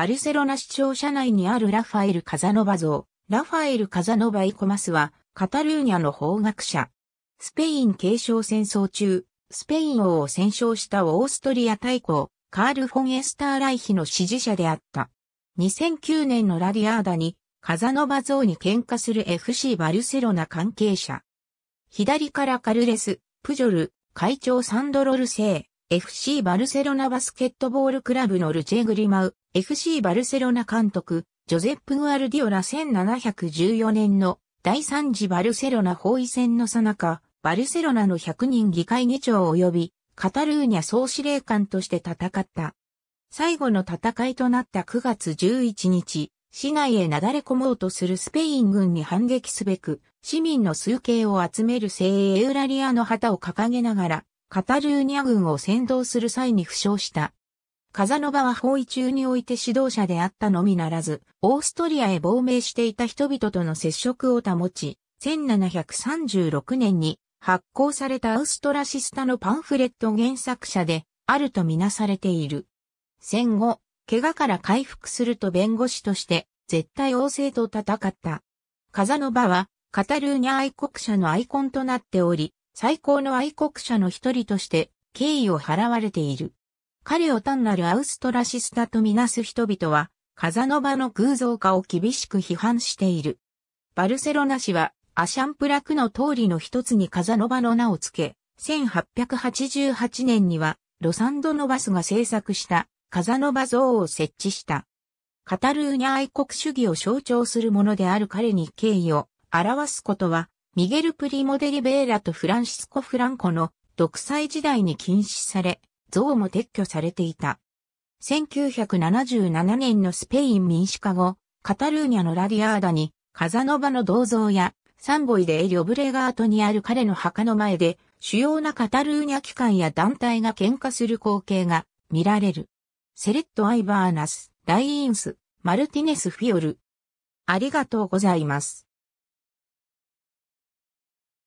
バルセロナ市庁舎内にあるラファエル・カザノバ像、ラファエル・カザノバ・イコマスは、カタルーニャの法学者。スペイン継承戦争中、スペイン王を戦勝したオーストリア大公、カール・フォン・エスター・ライヒの支持者であった。2009年のラディアーダに、カザノバ像に喧嘩する FC バルセロナ関係者。左からカルレス、プジョル、会長サンドロルセ FC バルセロナバスケットボールクラブのルチェ・グリマウ、FC バルセロナ監督、ジョゼップ・グアルディオラ1714年の第3次バルセロナ包囲戦のさなか、バルセロナの100人議会議長及び、カタルーニャ総司令官として戦った。最後の戦いとなった9月11日、市内へなだれ込もうとするスペイン軍に反撃すべく、市民の数形を集める聖エウラリアの旗を掲げながら、カタルーニャ軍を先導する際に負傷した。カザノバは包囲中において指導者であったのみならず、オーストリアへ亡命していた人々との接触を保ち、1736年に発行されたアウストラシスタのパンフレット原作者であるとみなされている。戦後、怪我から回復すると弁護士として絶対王政と戦った。カザノバはカタルーニャ愛国者のアイコンとなっており、最高の愛国者の一人として敬意を払われている。彼を単なるアウストラシスタとみなす人々は、カザノバの偶像化を厳しく批判している。バルセロナ市は、アシャンプラクの通りの一つにカザノバの名を付け、1888年には、ロサンドノバスが制作したカザノバ像を設置した。カタルーニャ愛国主義を象徴するものである彼に敬意を表すことはミゲル・プリモデリベーラとフランシスコ・フランコの独裁時代に禁止され、像も撤去されていた。1977年のスペイン民主化後、カタルーニャのラディアーダに、カザノバの銅像や、サンボイでエリオブレガートにある彼の墓の前で、主要なカタルーニャ機関や団体が喧嘩する光景が見られる。セレット・アイバーナス、ライインス、マルティネス・フィオル。ありがとうございます。